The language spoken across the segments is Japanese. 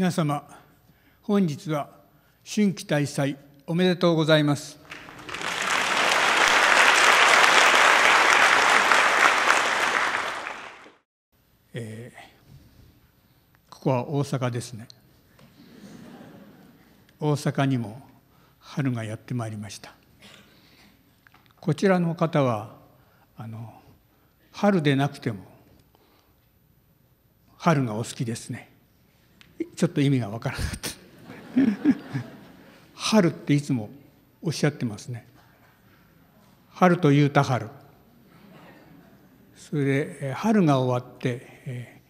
皆様本日は春季大祭おめでとうございますえー、ここは大阪ですね大阪にも春がやってまいりましたこちらの方はあの春でなくても春がお好きですねちょっと意味がわからなかった 春っていつもおっしゃってますね春と言うた春それで春が終わって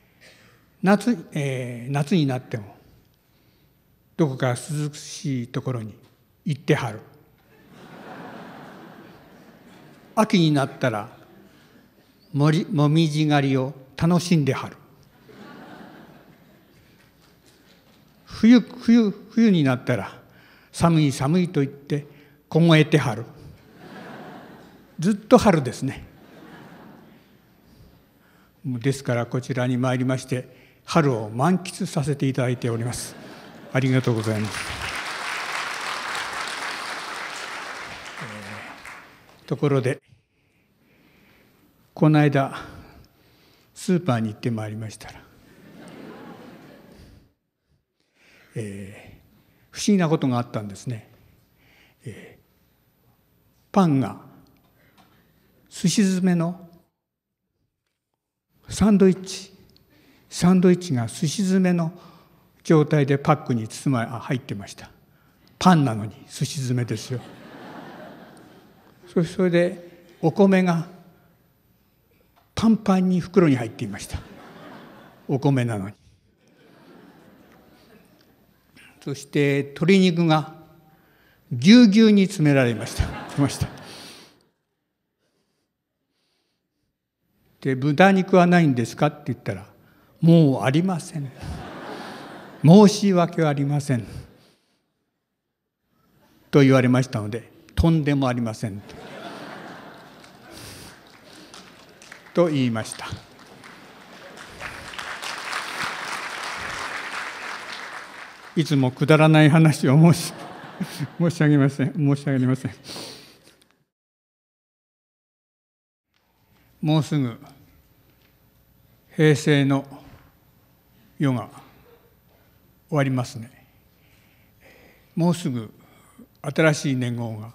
夏,、夏になってもどこか涼しいところに行ってはる秋になったらもみじ狩りを楽しんではる冬冬冬になったら寒い寒いと言って凍えてはるずっと春ですねですからこちらに参りまして春を満喫させていただいておりますありがとうございます、えー、ところでこの間スーパーに行ってまいりましたらえー、不思議なことがあったんですね、えー、パンがすし詰めのサンドイッチサンドイッチがすし詰めの状態でパックに包まれ入ってましたパンなのにすし詰めですよそそれでお米がパンパンに袋に入っていましたお米なのにそして鶏肉がぎゅうぎゅうに詰められました。ましたで豚肉はないんですかって言ったらもうありません。申し訳ありません。と言われましたのでとんでもありません。と言いました。いつもくだらない話を申し 申し上げません申し上げませんもうすぐ平成の世が終わりますねもうすぐ新しい年号が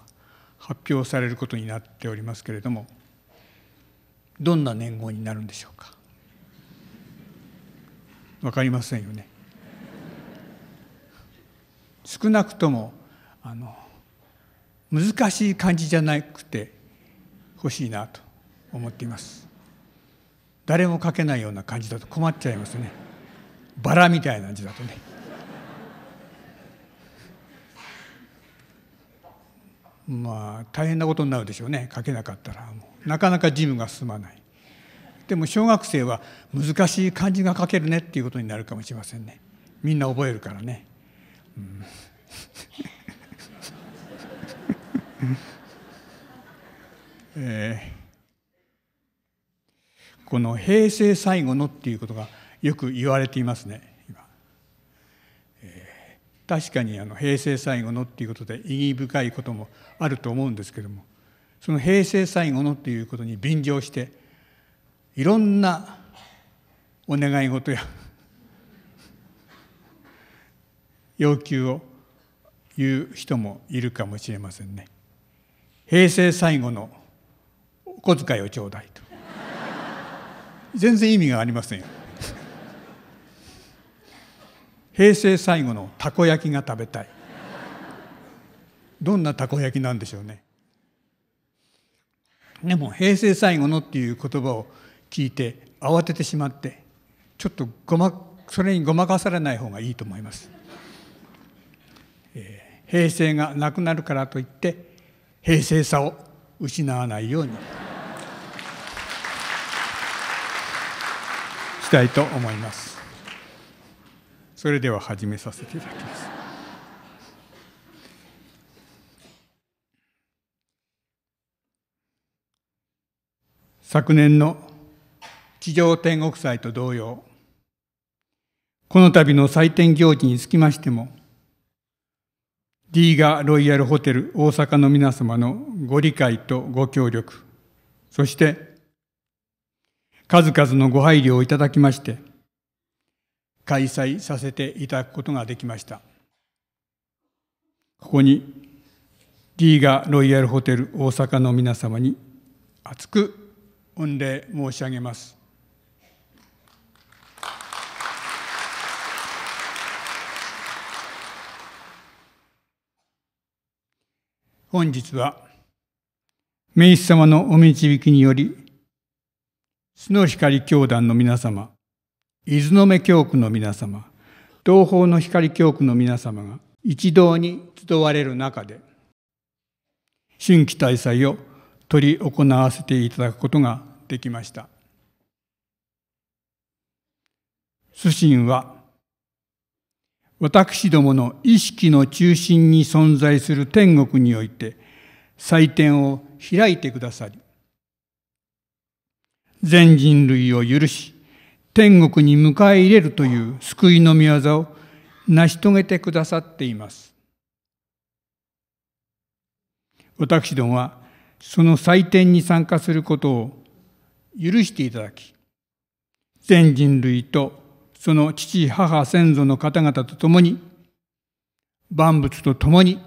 発表されることになっておりますけれどもどんな年号になるんでしょうかわかりませんよね少なくともあの難しい感じじゃなくて欲しいなと思っています誰も書けないような感じだと困っちゃいますねバラみたいな字だとねまあ大変なことになるでしょうね書けなかったらなかなか事務が進まないでも小学生は難しい漢字が書けるねっていうことになるかもしれませんねみんな覚えるからね えー、この平成最後のっていうことがよく言われていますね今、えー、確かにあの平成最後のっていうことで意義深いこともあると思うんですけどもその平成最後のっていうことに便乗していろんなお願い事や要求を言う人もいるかもしれませんね。平成最後のお小遣いをちょうだいと。全然意味がありませんよ。平成最後のたこ焼きが食べたい。どんなたこ焼きなんでしょうね。でも平成最後のっていう言葉を聞いて慌ててしまってちょっとごまそれにごまかされない方がいいと思います。え平成がなくなるからといって平成さを失わないように したいと思いますそれでは始めさせていただきます昨年の地上天国祭と同様この度の祭典行事につきましてもィーガロイヤルホテル大阪の皆様のご理解とご協力、そして数々のご配慮をいただきまして、開催させていただくことができました。ここにィーガロイヤルホテル大阪の皆様に厚く御礼申し上げます。本日は、名治様のお導きにより、須野光教団の皆様、伊豆の目教区の皆様、東方の光教区の皆様が一堂に集われる中で、新規大祭を執り行わせていただくことができました。主神は私どもの意識の中心に存在する天国において祭典を開いてくださり全人類を許し天国に迎え入れるという救いの御業を成し遂げてくださっています私どもはその祭典に参加することを許していただき全人類とその父、母、先祖の方々と共に、万物と共に、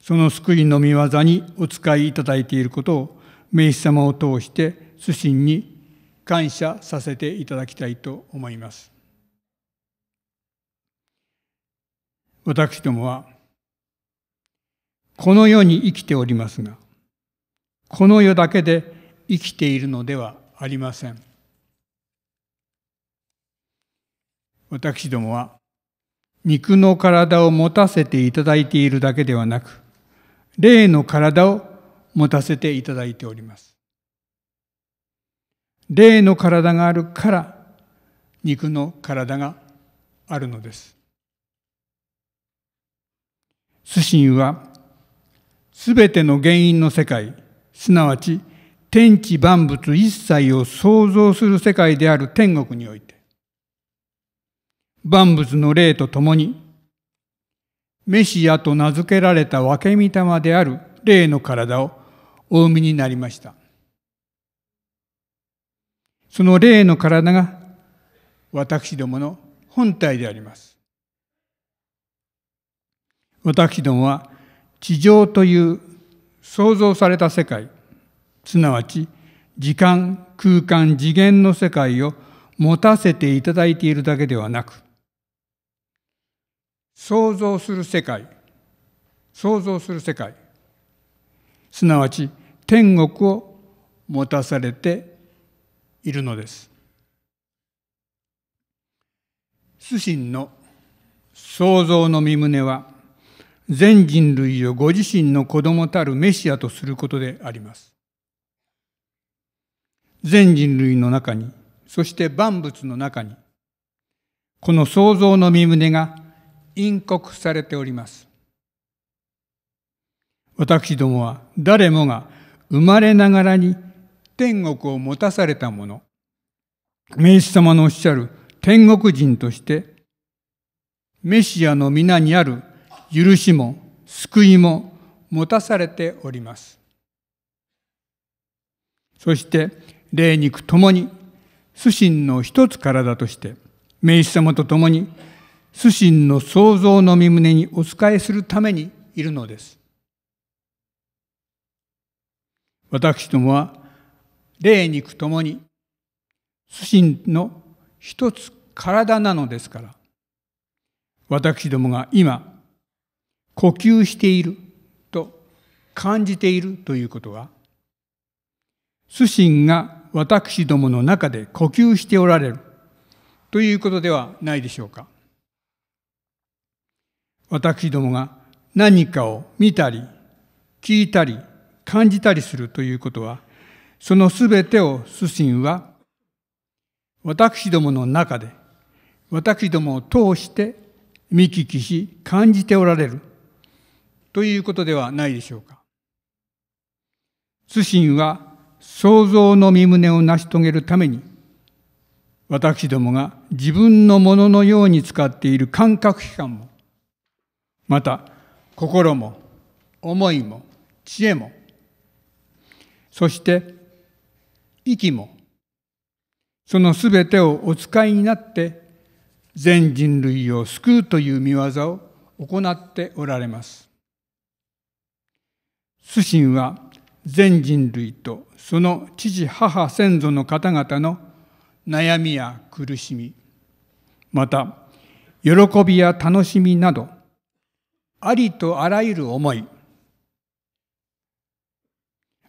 その救いの御業にお使いいただいていることを、名詞様を通して、主神に感謝させていただきたいと思います。私どもは、この世に生きておりますが、この世だけで生きているのではありません。私どもは肉の体を持たせていただいているだけではなく、霊の体を持たせていただいております。霊の体があるから、肉の体があるのです。主神は、すべての原因の世界、すなわち天地万物一切を創造する世界である天国において、万物の霊とともに、メシアと名付けられた分け御霊である霊の体をお産みになりました。その霊の体が私どもの本体であります。私どもは地上という創造された世界、すなわち時間、空間、次元の世界を持たせていただいているだけではなく、創造する世界創造する世界すなわち天国を持たされているのです。主神の創造の御旨は全人類をご自身の子供たるメシアとすることであります。全人類の中にそして万物の中にこの創造の御旨が陰告されております。私どもは誰もが生まれながらに天国を持たされたもの、名士様のおっしゃる天国人として、メシアの皆にある許しも救いも持たされております。そして、霊肉ともに、主神の一つ体として、名士様とともに主神の創造の御胸にお仕えするためにいるのです。私どもは霊肉ともに主神の一つ体なのですから、私どもが今、呼吸していると感じているということは、主神が私どもの中で呼吸しておられるということではないでしょうか。私どもが何かを見たり、聞いたり、感じたりするということは、そのすべてを主神は、私どもの中で、私どもを通して見聞きし、感じておられる、ということではないでしょうか。主神は創造の身旨を成し遂げるために、私どもが自分のもののように使っている感覚器官も、また心も思いも知恵もそして息もそのすべてをお使いになって全人類を救うという見業を行っておられます。主神は全人類とその父母先祖の方々の悩みや苦しみまた喜びや楽しみなどありとあらゆる思い、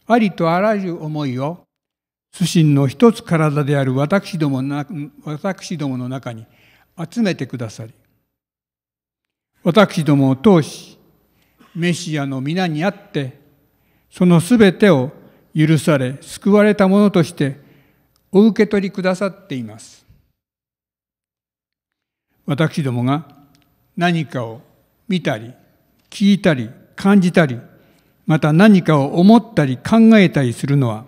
ありとあらゆる思いを、主神の一つ体である私どもの私どもの中に集めてくださり、私どもを通し、メシアの皆にあって、そのすべてを許され、救われたものとして、お受け取りくださっています。私どもが何かを見たり、聞いたり、感じたり、また何かを思ったり考えたりするのは、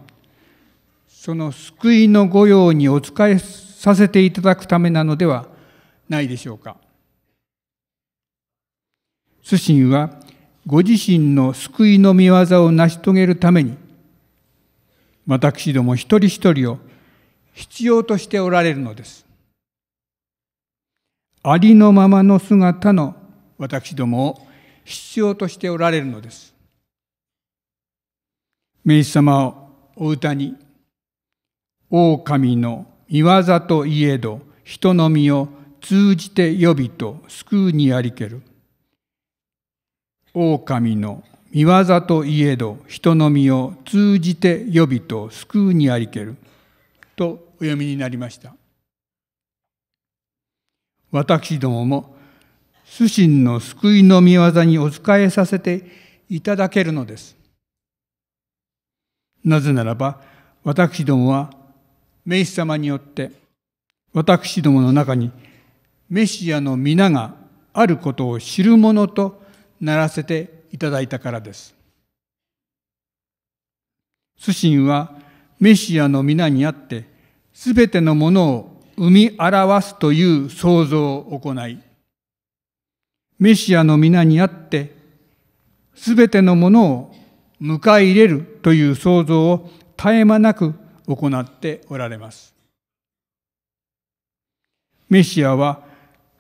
その救いの御用にお仕えさせていただくためなのではないでしょうか。主神は、ご自身の救いの御業を成し遂げるために、私ども一人一人を必要としておられるのです。ありのままの姿の私どもを必要としておられるのです。明治様をお歌に「狼の見業といえど人の身を通じて呼びと救うにありける」「狼の見業といえど人の身を通じて呼びと救うにありける」とお読みになりました。私どもも主神の救いの御業にお仕えさせていただけるのです。なぜならば、私どもは、メイス様によって、私どもの中に、メシアの皆があることを知る者とならせていただいたからです。主神は、メシアの皆にあって、すべてのものを生み表すという想像を行い、メシアの皆にあって、すべてのものを迎え入れるという想像を絶え間なく行っておられます。メシアは、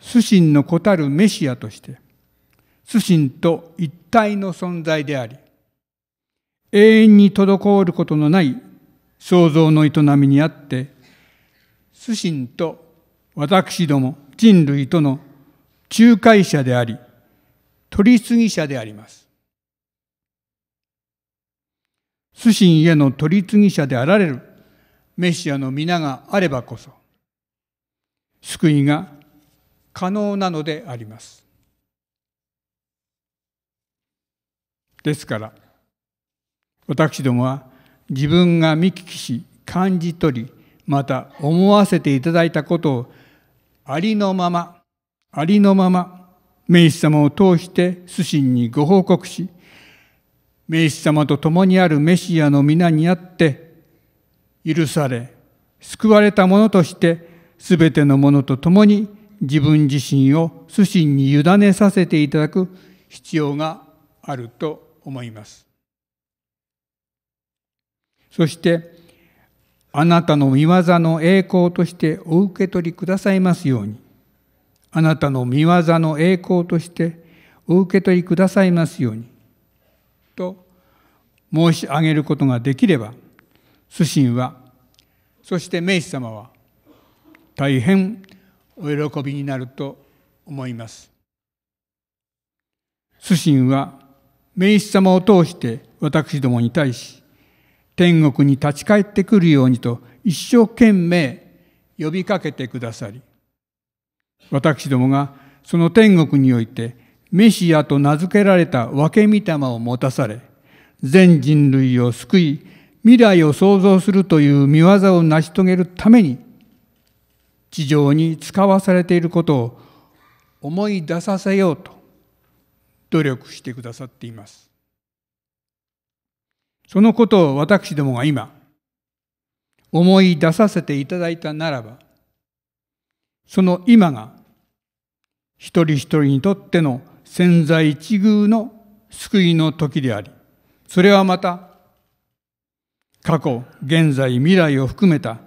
主神の子たるメシアとして、主神と一体の存在であり、永遠に滞ることのない創造の営みにあって、主神と私ども人類との仲介者であり、取次者であります。主神への取次者であられるメシアの皆があればこそ、救いが可能なのであります。ですから、私どもは自分が見聞きし、感じ取り、また思わせていただいたことをありのままありのまま、名治様を通して主神にご報告し、名治様と共にあるメシアの皆にあって、許され、救われた者として、すべての者と共に自分自身を主神に委ねさせていただく必要があると思います。そして、あなたの御業の栄光としてお受け取りくださいますように。あなたの御業の栄光としてお受け取りくださいますようにと申し上げることができれば主神はそして名士様は大変お喜びになると思います。主神は名士様を通して私どもに対し天国に立ち返ってくるようにと一生懸命呼びかけてくださり私どもがその天国においてメシアと名付けられた分け御霊を持たされ全人類を救い未来を創造するという見業を成し遂げるために地上に使わされていることを思い出させようと努力してくださっています。そのことを私どもが今思い出させていただいたならばその今が一人一人にとっての千載一遇の救いの時であり、それはまた過去、現在、未来を含めた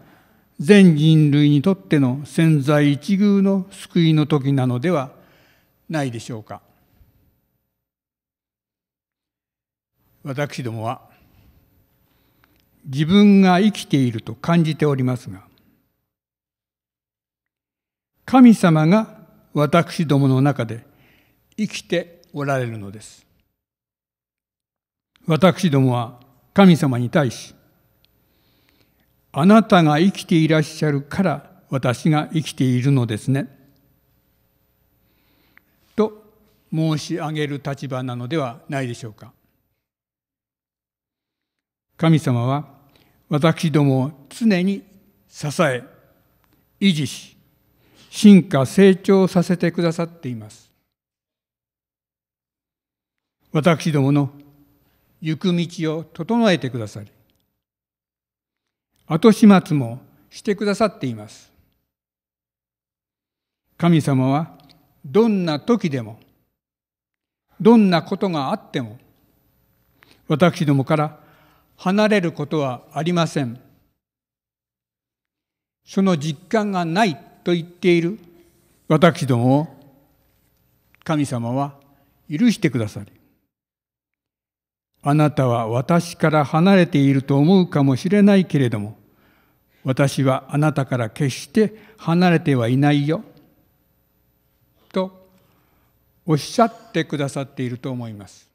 全人類にとっての千載一遇の救いの時なのではないでしょうか。私どもは自分が生きていると感じておりますが神様が私どもの中で生きておられるのです。私どもは神様に対し、あなたが生きていらっしゃるから私が生きているのですね。と申し上げる立場なのではないでしょうか。神様は私どもを常に支え、維持し、進化成長させてくださっています私どもの行く道を整えてくださり後始末もしてくださっています神様はどんな時でもどんなことがあっても私どもから離れることはありませんその実感がないと言っている私どもを神様は許してくださりあなたは私から離れていると思うかもしれないけれども私はあなたから決して離れてはいないよとおっしゃってくださっていると思います。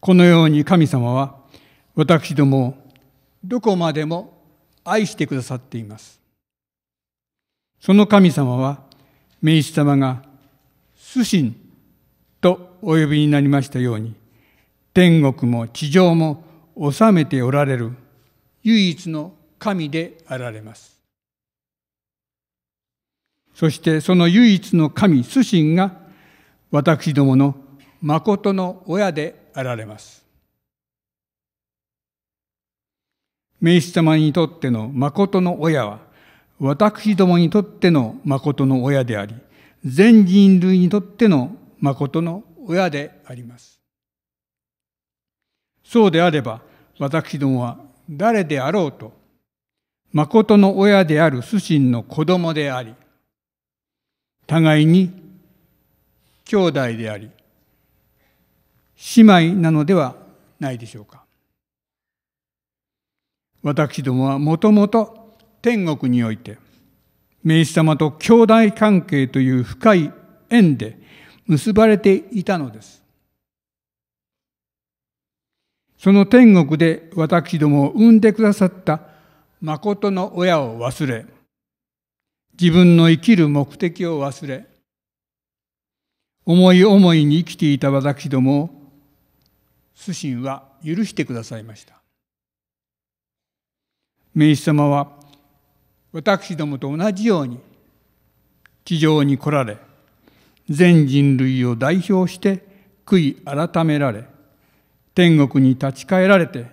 このように神様は私どもをどこまでも愛してくださっています。その神様は、名主様が、主神とお呼びになりましたように、天国も地上も治めておられる唯一の神であられます。そしてその唯一の神、主神が私どもの誠の親であられます。名主様にとっての誠の親は、私どもにとっての誠の親であり、全人類にとっての誠の親であります。そうであれば、私どもは誰であろうと、誠の親である主神の子供であり、互いに兄弟であり、姉妹なのではないでしょうか。私どもはもともと天国において、明治様と兄弟関係という深い縁で結ばれていたのです。その天国で私どもを産んでくださった誠の親を忘れ、自分の生きる目的を忘れ、思い思いに生きていた私どもを、主神は許してくださいました。明治様は私どもと同じように地上に来られ全人類を代表して悔い改められ天国に立ち返られて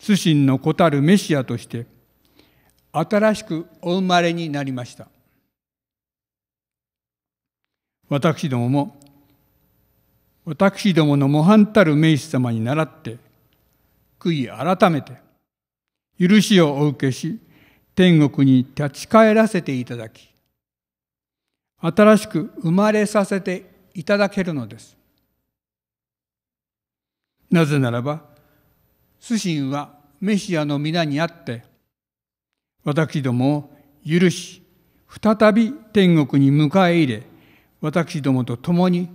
主神の子たるメシアとして新しくお生まれになりました私どもも私どもの模範たる名士様に倣って悔い改めて許しをお受けし天国に立ち返らせていただき新しく生まれさせていただけるのですなぜならば主神はメシアの皆にあって私どもを許し再び天国に迎え入れ私どもと共に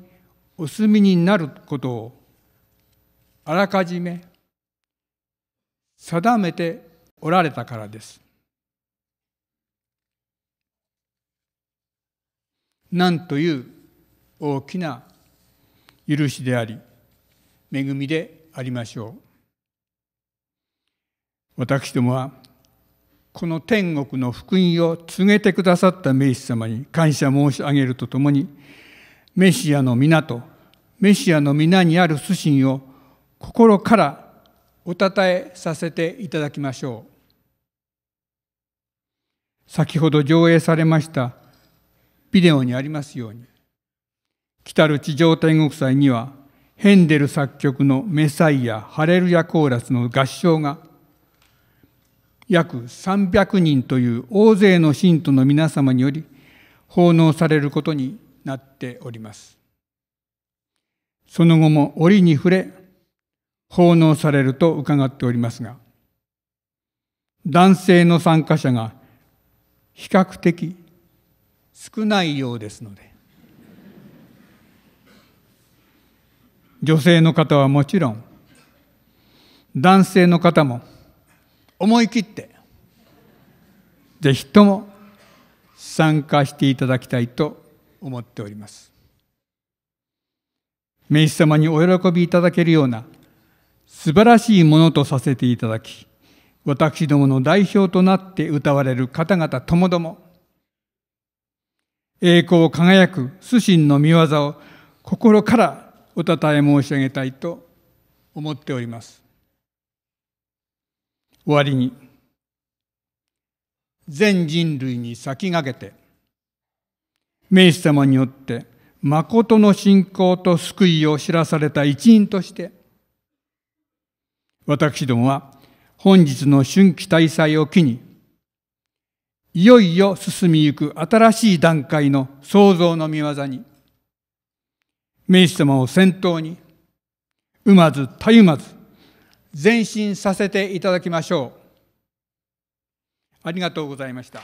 お住みになることをあらかじめ定めておられたからです。なんという大きな許しであり恵みでありましょう私どもはこの天国の福音を告げてくださったメイス様に感謝申し上げるとともにメシアの皆とメシアの皆にある主神を心からおたたえさせていただきましょう先ほど上映されましたビデオにありますように、来る地上天国祭には、ヘンデル作曲のメサイア・ハレルヤコーラスの合唱が、約300人という大勢の信徒の皆様により、奉納されることになっております。その後も折に触れ、奉納されると伺っておりますが、男性の参加者が比較的少ないようですので女性の方はもちろん男性の方も思い切ってぜひとも参加していただきたいと思っております名治様にお喜びいただけるような素晴らしいものとさせていただき私どもの代表となって歌われる方々ともども栄光輝く主神の御業を心からおたたえ申し上げたいと思っております。終わりに全人類に先駆けて名士様によって誠の信仰と救いを知らされた一員として私どもは本日の春季大祭を機にいよいよ進みゆく新しい段階の創造の見業に、明治様を先頭に、うまずたゆまず、前進させていただきましょう。ありがとうございました。